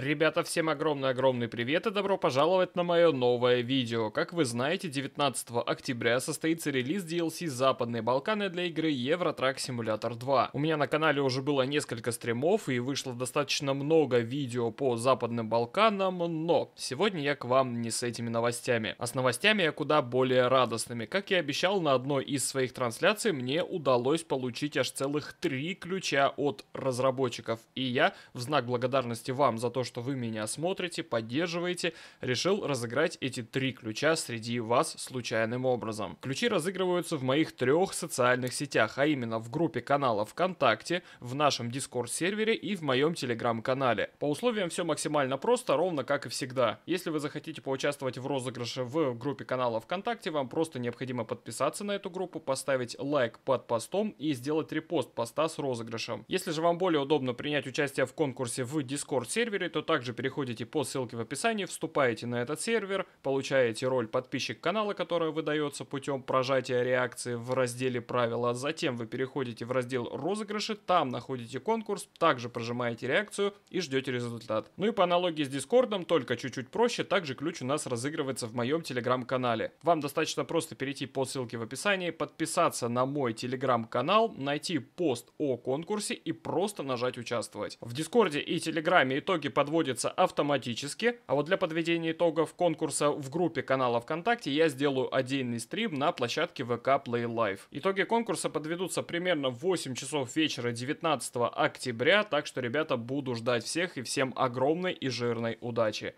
Ребята, всем огромный-огромный привет и добро пожаловать на мое новое видео. Как вы знаете, 19 октября состоится релиз DLC «Западные Балканы» для игры Евротрак Simulator 2. У меня на канале уже было несколько стримов и вышло достаточно много видео по Западным Балканам, но сегодня я к вам не с этими новостями. А с новостями я куда более радостными. Как я обещал, на одной из своих трансляций мне удалось получить аж целых три ключа от разработчиков. И я в знак благодарности вам за то, что вы меня смотрите, поддерживаете, решил разыграть эти три ключа среди вас случайным образом. Ключи разыгрываются в моих трех социальных сетях, а именно в группе канала ВКонтакте, в нашем Discord-сервере и в моем Телеграм-канале. По условиям все максимально просто, ровно как и всегда. Если вы захотите поучаствовать в розыгрыше в группе канала ВКонтакте, вам просто необходимо подписаться на эту группу, поставить лайк под постом и сделать репост поста с розыгрышем. Если же вам более удобно принять участие в конкурсе в Discord-сервере, то то также переходите по ссылке в описании, вступаете на этот сервер, получаете роль подписчик канала, которая выдается путем прожатия реакции в разделе правила. Затем вы переходите в раздел розыгрыши, там находите конкурс, также прожимаете реакцию и ждете результат. Ну и по аналогии с Дискордом, только чуть-чуть проще, также ключ у нас разыгрывается в моем телеграм-канале. Вам достаточно просто перейти по ссылке в описании, подписаться на мой телеграм-канал, найти пост о конкурсе и просто нажать участвовать. В Дискорде и Телеграме итоги подводится автоматически, а вот для подведения итогов конкурса в группе канала ВКонтакте я сделаю отдельный стрим на площадке ВК Play Live. Итоги конкурса подведутся примерно в 8 часов вечера 19 октября, так что, ребята, буду ждать всех и всем огромной и жирной удачи.